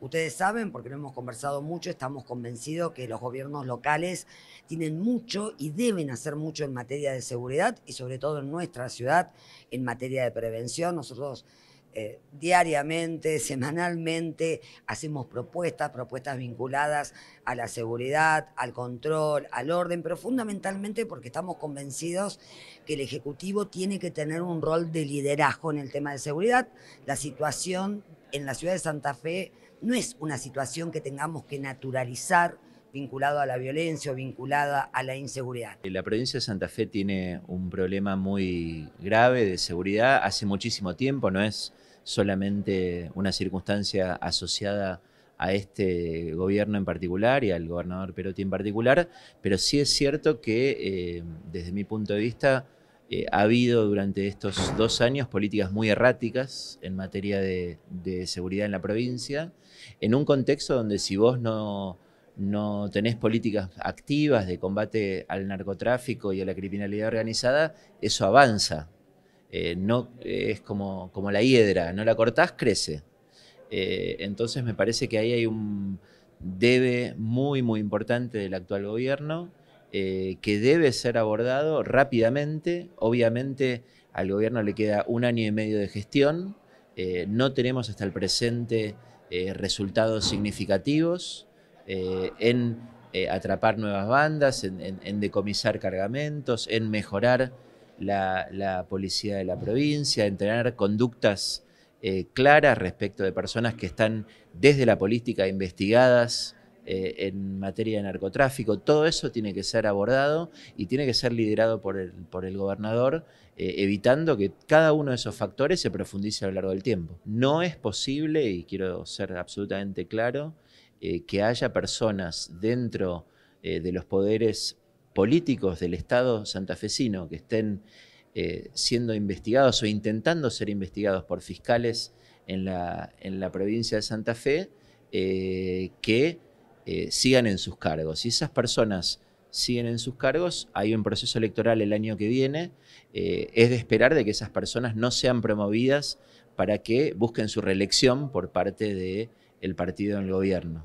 Ustedes saben, porque lo hemos conversado mucho, estamos convencidos que los gobiernos locales tienen mucho y deben hacer mucho en materia de seguridad y sobre todo en nuestra ciudad en materia de prevención. Nosotros eh, diariamente, semanalmente, hacemos propuestas, propuestas vinculadas a la seguridad, al control, al orden, pero fundamentalmente porque estamos convencidos que el Ejecutivo tiene que tener un rol de liderazgo en el tema de seguridad. La situación en la ciudad de Santa Fe no es una situación que tengamos que naturalizar vinculado a la violencia o vinculada a la inseguridad. Eh, la provincia de Santa Fe tiene un problema muy grave de seguridad hace muchísimo tiempo, no es solamente una circunstancia asociada a este gobierno en particular y al gobernador Perotti en particular, pero sí es cierto que eh, desde mi punto de vista eh, ha habido durante estos dos años políticas muy erráticas en materia de, seguridad en la provincia, en un contexto donde si vos no, tenés políticas activas de combate al narcotráfico y a la criminalidad organizada, eso avanza. Eh, no, eh, es como, como la hiedra, no la cortás, crece. entonces me parece que ahí hay un debe muy, muy importante del actual gobierno eh, que debe ser abordado rápidamente. Obviamente al gobierno le queda un año y medio de gestión. Eh, no tenemos hasta el presente eh, resultados significativos en atrapar nuevas bandas, en, decomisar cargamentos, en mejorar la, la, policía de la provincia, en tener conductas claras respecto de personas que están desde la política investigadas eh, en materia de narcotráfico. Todo eso tiene que ser abordado y tiene que ser liderado por el, por el gobernador, eh, evitando que cada uno de esos factores se profundice a lo largo del tiempo. No es posible, y quiero ser absolutamente claro, eh, que haya personas dentro de los poderes políticos del Estado santafesino que estén siendo investigados o intentando ser investigados por fiscales en la, en la provincia de Santa Fe, que eh, sigan en sus cargos. Si esas personas siguen en sus cargos, hay un proceso electoral el año que viene, eh, es de esperar de que esas personas no sean promovidas para que busquen su reelección por parte del partido en el gobierno.